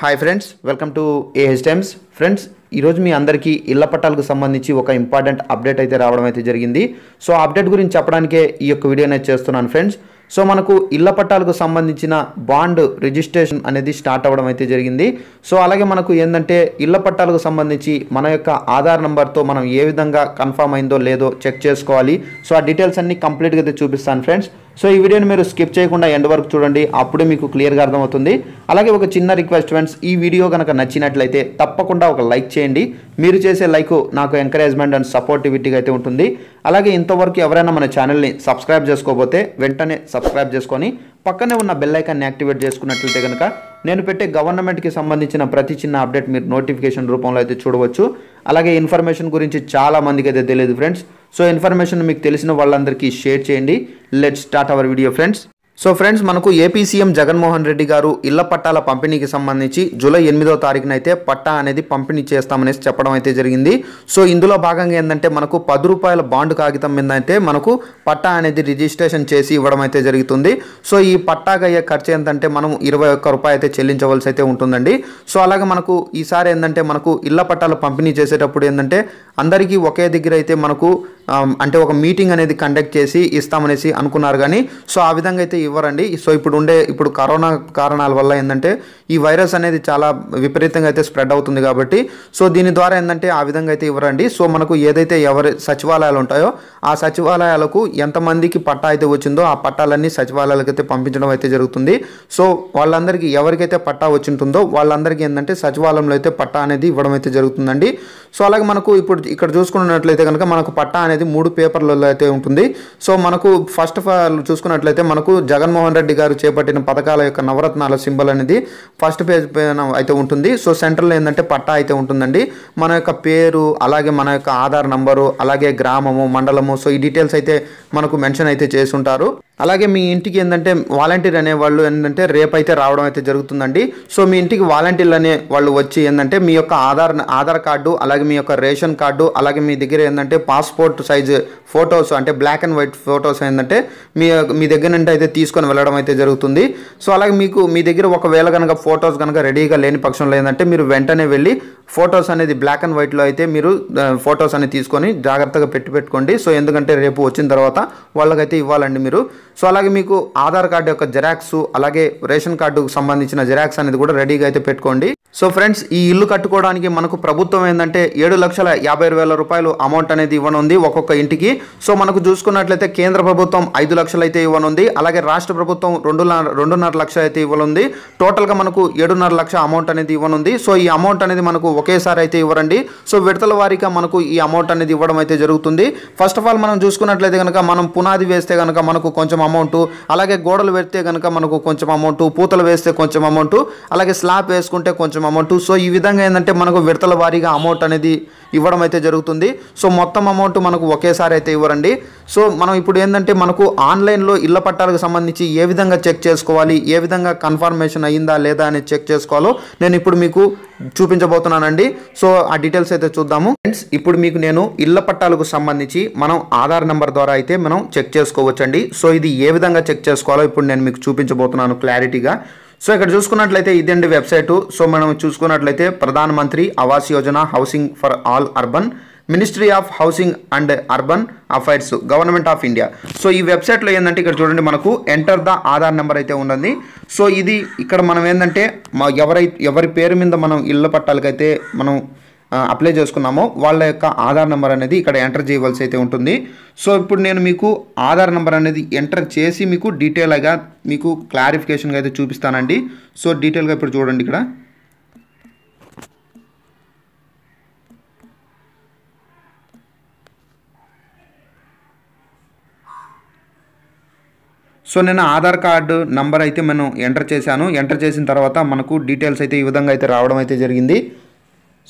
hi friends welcome to AH Times friends ఈరోజు మీ అందరికీ ఇళ్ల పట్టాలకు సంబంధించి ఒక ఇంపార్టెంట్ అప్డేట్ అయితే రావడం అయితే జరిగింది సో ఆ అప్డేట్ గురించి చెప్పడానికే ఈ యొక్క వీడియో నేను చేస్తున్నాను ఫ్రెండ్స్ సో మనకు ఇళ్ల పట్టాలకు సంబంధించిన బాండ్ రిజిస్ట్రేషన్ అనేది స్టార్ట్ అవ్వడం అయితే జరిగింది సో అలాగే మనకు ఏంటంటే ఇళ్ల పట్టాలకు సంబంధించి మన యొక్క ఆధార్ నెంబర్తో మనం ఏ విధంగా కన్ఫామ్ అయిందో లేదో చెక్ చేసుకోవాలి సో ఆ డీటెయిల్స్ అన్నీ కంప్లీట్గా అయితే చూపిస్తాను ఫ్రెండ్స్ సో ఈ వీడియోని మీరు స్కిప్ చేయకుండా ఎండ్ వరకు చూడండి అప్పుడే మీకు క్లియర్గా అర్థమవుతుంది అలాగే ఒక చిన్న రిక్వెస్ట్ ఫ్రెండ్స్ ఈ వీడియో కనుక నచ్చినట్లయితే తప్పకుండా ఒక లైక్ చేయండి మీరు చేసే లైక్ నాకు ఎంకరేజ్మెంట్ అండ్ సపోర్టివిటీగా అయితే ఉంటుంది అలాగే ఇంతవరకు ఎవరైనా మన ఛానల్ని సబ్స్క్రైబ్ చేసుకోకపోతే వెంటనే సబ్స్క్రైబ్ చేసుకొని పక్కనే ఉన్న బెల్లైకాన్ని యాక్టివేట్ చేసుకున్నట్లయితే కనుక నేను పెట్టే గవర్నమెంట్కి సంబంధించిన ప్రతి చిన్న అప్డేట్ మీరు నోటిఫికేషన్ రూపంలో అయితే చూడవచ్చు అలాగే ఇన్ఫర్మేషన్ గురించి చాలా మందికి అయితే తెలియదు ఫ్రెండ్స్ సో ఇన్ఫర్మేషన్ మీకు తెలిసిన వాళ్ళందరికీ షేర్ చేయండి let start our video friends so friends మనకు ఏపీ సీఎం జగన్మోహన్ రెడ్డి గారు ఇళ్ల పట్టాల పంపిణీకి సంబంధించి జూలై ఎనిమిదో తారీఖున అయితే పట్టా అనేది పంపిణీ చేస్తామనేసి చెప్పడం అయితే జరిగింది సో ఇందులో భాగంగా ఏంటంటే మనకు పది రూపాయల బాండ్ కాగితం మీద అయితే మనకు పట్టా అనేది రిజిస్ట్రేషన్ చేసి ఇవ్వడం అయితే జరుగుతుంది సో ఈ పట్టాకి అయ్యే ఖర్చు ఏంటంటే మనం ఇరవై ఒక్క రూపాయి అయితే చెల్లించవలసి అయితే ఉంటుందండి సో అలాగే మనకు ఈసారి ఏంటంటే మనకు ఇళ్ల పట్టాలు పంపిణీ చేసేటప్పుడు ఏంటంటే అందరికీ ఒకే దగ్గర అయితే మనకు అంటే ఒక మీటింగ్ అనేది కండక్ట్ చేసి ఇస్తామనేసి అనుకున్నారు కానీ సో ఆ విధంగా అయితే ఇవ్వరండి సో ఇప్పుడు ఉండే ఇప్పుడు కరోనా కారణాల వల్ల ఏంటంటే ఈ వైరస్ అనేది చాలా విపరీతంగా అయితే స్ప్రెడ్ అవుతుంది కాబట్టి సో దీని ద్వారా ఏంటంటే ఆ విధంగా అయితే ఇవ్వరండి సో మనకు ఏదైతే ఎవరి సచివాలయాలు ఉంటాయో ఆ సచివాలయాలకు ఎంతమందికి పట్టా అయితే వచ్చిందో ఆ పట్టాలన్నీ సచివాలయాలకు అయితే పంపించడం అయితే జరుగుతుంది సో వాళ్ళందరికీ ఎవరికైతే పట్టా వచ్చి ఉంటుందో వాళ్ళందరికీ ఏంటంటే సచివాలయంలో అయితే పట్టా అనేది ఇవ్వడం అయితే జరుగుతుందండి సో అలాగే మనకు ఇప్పుడు ఇక్కడ చూసుకున్నట్లయితే కనుక మనకు పట్టా అనేది అనేది మూడు పేపర్లలో అయితే ఉంటుంది సో మనకు ఫస్ట్ ఆఫ్ ఆల్ చూసుకున్నట్లయితే మనకు జగన్మోహన్ రెడ్డి గారు చేపట్టిన పథకాల యొక్క నవరత్నాల సింబల్ అనేది ఫస్ట్ పేజ్ పైన అయితే ఉంటుంది సో సెంటర్లో ఏంటంటే పట్టా అయితే ఉంటుందండి మన యొక్క పేరు అలాగే మన యొక్క ఆధార్ నంబరు అలాగే గ్రామము మండలము సో ఈ డీటెయిల్స్ అయితే మనకు మెన్షన్ అయితే చేసి ఉంటారు అలాగే మీ ఇంటికి ఏంటంటే వాలంటీర్ అనేవాళ్ళు ఏంటంటే రేపైతే రావడం అయితే జరుగుతుందండి సో మీ ఇంటికి వాలంటీర్లు అనే వాళ్ళు వచ్చి ఏంటంటే మీ యొక్క ఆధార్ ఆధార్ కార్డు అలాగే మీ యొక్క రేషన్ కార్డు అలాగే మీ దగ్గర ఏంటంటే పాస్పోర్ట్ సైజు ఫొటోస్ అంటే బ్లాక్ అండ్ వైట్ ఫొటోస్ ఏంటంటే మీ మీ దగ్గర నుండి అయితే తీసుకొని వెళ్ళడం అయితే జరుగుతుంది సో అలాగే మీకు మీ దగ్గర ఒకవేళ కనుక ఫొటోస్ కనుక రెడీగా లేని పక్షంలో ఏంటంటే మీరు వెంటనే వెళ్ళి ఫొటోస్ అనేది బ్లాక్ అండ్ వైట్లో అయితే మీరు ఫొటోస్ అనేది తీసుకొని జాగ్రత్తగా పెట్టి పెట్టుకోండి సో ఎందుకంటే రేపు వచ్చిన తర్వాత వాళ్ళకైతే ఇవ్వాలండి మీరు సో అలాగే మీకు ఆధార్ కార్డు యొక్క జెరాక్స్ అలాగే రేషన్ కార్డుకు సంబంధించిన జెరాక్స్ అనేది కూడా రెడీగా అయితే పెట్టుకోండి సో ఫ్రెండ్స్ ఈ ఇల్లు కట్టుకోవడానికి మనకు ప్రభుత్వం ఏంటంటే ఏడు లక్షల యాభై వేల రూపాయలు అమౌంట్ అనేది ఇవ్వనుంది ఒక్కొక్క ఇంటికి సో మనకు చూసుకున్నట్లయితే కేంద్ర ప్రభుత్వం ఐదు లక్షలు అయితే ఇవ్వనుంది అలాగే రాష్ట్ర ప్రభుత్వం రెండు రెండున్నర లక్షలు అయితే ఇవ్వనుంది టోటల్గా మనకు ఏడున్నర లక్ష అమౌంట్ అనేది ఇవ్వనుంది సో ఈ అమౌంట్ అనేది మనకు ఒకేసారి అయితే ఇవ్వరండి సో విడతల వారీగా మనకు ఈ అమౌంట్ అనేది ఇవ్వడం అయితే జరుగుతుంది ఫస్ట్ ఆఫ్ ఆల్ మనం చూసుకున్నట్లయితే కనుక మనం పునాది వేస్తే కనుక మనకు కొంచెం అమౌంట్ అలాగే గోడలు పెడితే కనుక మనకు కొంచెం అమౌంట్ పూతలు వేస్తే కొంచెం అమౌంట్ అలాగే స్లాబ్ వేసుకుంటే కొంచెం అమౌంట్ సో ఈ విధంగా ఏంటంటే మనకు విడతల వారీగా అమౌంట్ అనేది ఇవ్వడం అయితే జరుగుతుంది సో మొత్తం అమౌంట్ మనకు ఒకేసారి అయితే ఇవ్వరండి సో మనం ఇప్పుడు ఏంటంటే మనకు ఆన్లైన్లో ఇళ్ల పట్టాలకు సంబంధించి ఏ విధంగా చెక్ చేసుకోవాలి ఏ విధంగా కన్ఫర్మేషన్ అయ్యిందా లేదా అని చెక్ చేసుకోవాలో నేను ఇప్పుడు మీకు చూపించబోతున్నానండి సో ఆ డీటెయిల్స్ అయితే చూద్దాము ఫ్రెండ్స్ ఇప్పుడు మీకు నేను ఇళ్ల పట్టాలకు సంబంధించి మనం ఆధార్ నెంబర్ ద్వారా అయితే మనం చెక్ చేసుకోవచ్చండి సో ఇది ఏ విధంగా చెక్ చేసుకోవాలో ఇప్పుడు నేను మీకు చూపించబోతున్నాను క్లారిటీగా సో ఇక్కడ చూసుకున్నట్లయితే ఇదండి వెబ్సైటు సో మనం చూసుకున్నట్లయితే Pradhan Mantri Awas Yojana housing for all urban ministry of housing and urban affairs government of India so ఈ వెబ్సైట్లో ఏంటంటే ఇక్కడ చూడండి మనకు ఎంటర్ ద ఆధార్ నెంబర్ అయితే ఉండండి సో ఇది ఇక్కడ మనం ఏంటంటే మా ఎవరై ఎవరి పేరు మీద మనం ఇళ్ళ పట్టాలకైతే మనం అప్లై చేసుకున్నామో వాళ్ళ యొక్క ఆధార్ నెంబర్ అనేది ఇక్కడ ఎంటర్ చేయవలసి అయితే ఉంటుంది సో ఇప్పుడు నేను మీకు ఆధార్ నెంబర్ అనేది ఎంటర్ చేసి మీకు డీటెయిల్గా మీకు క్లారిఫికేషన్గా అయితే చూపిస్తానండి సో డీటెయిల్గా ఇప్పుడు చూడండి ఇక్కడ సో నేను ఆధార్ కార్డు నంబర్ అయితే నేను ఎంటర్ చేశాను ఎంటర్ చేసిన తర్వాత మనకు డీటెయిల్స్ అయితే ఈ విధంగా అయితే రావడం అయితే జరిగింది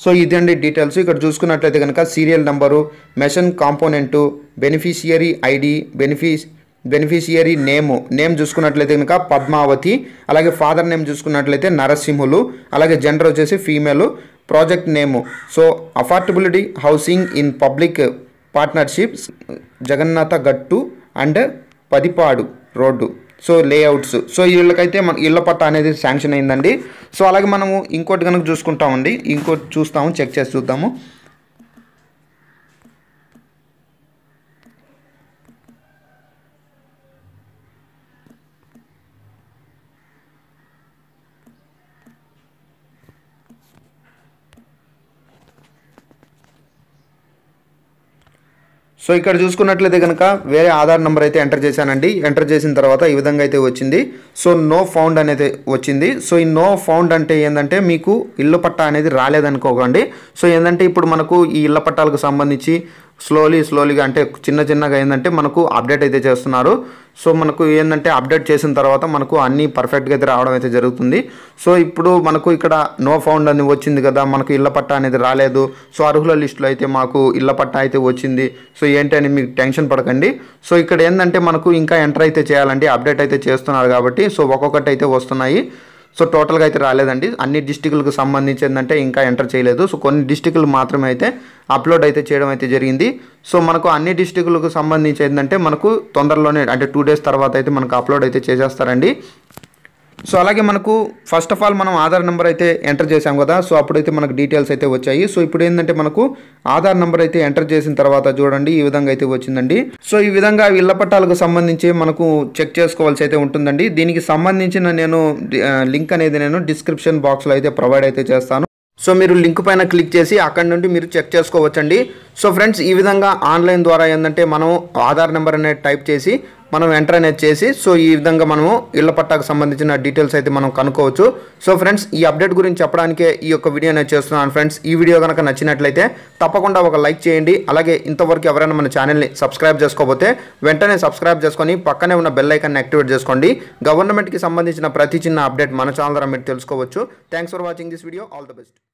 సో ఇదండి డీటెయిల్స్ ఇక్కడ చూసుకున్నట్లయితే కనుక serial number mission component beneficiary ID బెనిఫిష్ బెనిఫిషియరీ నేమ్ నేమ్ చూసుకున్నట్లయితే కనుక పద్మావతి అలాగే ఫాదర్ నేమ్ చూసుకున్నట్లయితే నరసింహులు అలాగే జెండర్ వచ్చేసి female project name so affordability housing in public partnership Jagannatha Gattu and Padipadu road so layouts so వీళ్ళకైతే మన ఇళ్ల పట్ట అనేది శాంక్షన్ అయిందండి సో అలాగే మనము ఇంకోటి కనుక చూసుకుంటామండి ఇంకోటి చూస్తాము చెక్ చేసి చూద్దాము సో ఇక్కడ చూసుకున్నట్లయితే కనుక వేరే ఆధార్ నెంబర్ అయితే ఎంటర్ చేశానండి ఎంటర్ చేసిన తర్వాత ఈ విధంగా అయితే వచ్చింది సో నో ఫౌండ్ అనేది వచ్చింది సో ఈ నో ఫౌండ్ అంటే ఏంటంటే మీకు ఇళ్ళ పట్టా అనేది రాలేదనుకోకండి సో ఏంటంటే ఇప్పుడు మనకు ఈ ఇళ్ళ పట్టాలకు సంబంధించి స్లోలీ స్లోలీగా అంటే చిన్న చిన్నగా ఏంటంటే మనకు అప్డేట్ అయితే చేస్తున్నారు సో మనకు ఏంటంటే అప్డేట్ చేసిన తర్వాత మనకు అన్నీ పర్ఫెక్ట్గా అయితే రావడం అయితే జరుగుతుంది సో ఇప్పుడు మనకు ఇక్కడ నో ఫౌండ్ అని వచ్చింది కదా మనకు ఇళ్ల పట్టా అనేది రాలేదు సో అర్హుల లిస్టులో అయితే మాకు ఇళ్ల పట్టా అయితే వచ్చింది సో ఏంటి అని మీకు టెన్షన్ పడకండి సో ఇక్కడ ఏంటంటే మనకు ఇంకా ఎంటర్ అయితే చేయాలండి అప్డేట్ అయితే చేస్తున్నారు కాబట్టి సో ఒక్కొక్కటి అయితే వస్తున్నాయి సో టోటల్గా అయితే రాలేదండి అన్ని డిస్టిక్లకు సంబంధించి ఏంటంటే ఇంకా ఎంటర్ చేయలేదు సో కొన్ని డిస్టిక్లు మాత్రమే అయితే అప్లోడ్ అయితే చేయడం అయితే జరిగింది సో మనకు అన్ని డిస్టిక్లకు సంబంధించి ఏంటంటే మనకు తొందరలోనే అంటే టూ డేస్ తర్వాత అయితే మనకు అప్లోడ్ అయితే చేసేస్తారండి సో అలాగే మనకు ఫస్ట్ ఆఫ్ ఆల్ మనం ఆధార్ నెంబర్ అయితే ఎంటర్ చేసాం కదా సో అప్పుడైతే మనకు డీటెయిల్స్ అయితే వచ్చాయి సో ఇప్పుడు ఏంటంటే మనకు ఆధార్ నెంబర్ అయితే ఎంటర్ చేసిన తర్వాత చూడండి ఈ విధంగా అయితే వచ్చిందండి సో ఈ విధంగా ఇళ్ల పట్టాలకు సంబంధించి మనకు చెక్ చేసుకోవాల్సి అయితే ఉంటుందండి దీనికి సంబంధించిన నేను లింక్ అనేది నేను డిస్క్రిప్షన్ బాక్స్లో అయితే ప్రొవైడ్ అయితే చేస్తాను సో మీరు లింక్ పైన క్లిక్ చేసి అక్కడ నుండి మీరు చెక్ చేసుకోవచ్చండి సో ఫ్రెండ్స్ ఈ విధంగా ఆన్లైన్ ద్వారా ఏంటంటే మనం ఆధార్ నెంబర్ అనేది టైప్ చేసి మనం ఎంటర్ అనేది చేసి సో ఈ విధంగా మనము ఇళ్ల పట్టాకు సంబంధించిన డీటెయిల్స్ అయితే మనం కనుక్కోవచ్చు సో ఫ్రెండ్స్ ఈ అప్డేట్ గురించి చెప్పడానికే ఈ యొక్క వీడియో నేను చేస్తున్నాను ఫ్రెండ్స్ ఈ వీడియో కనుక నచ్చినట్లయితే తప్పకుండా ఒక లైక్ చేయండి అలాగే ఇంతవరకు ఎవరైనా మన ఛానల్ని సబ్స్క్రైబ్ చేసుకోకపోతే వెంటనే సబ్స్క్రైబ్ చేసుకొని పక్కనే ఉన్న బెల్ ఐకాన్ని యాక్టివేట్ చేసుకోండి గవర్నమెంట్కి సంబంధించిన ప్రతి చిన్న అప్డేట్ మన ఛానల్ ద్వారా మీరు తెలుసుకోవచ్చు thanks for watching this video all the best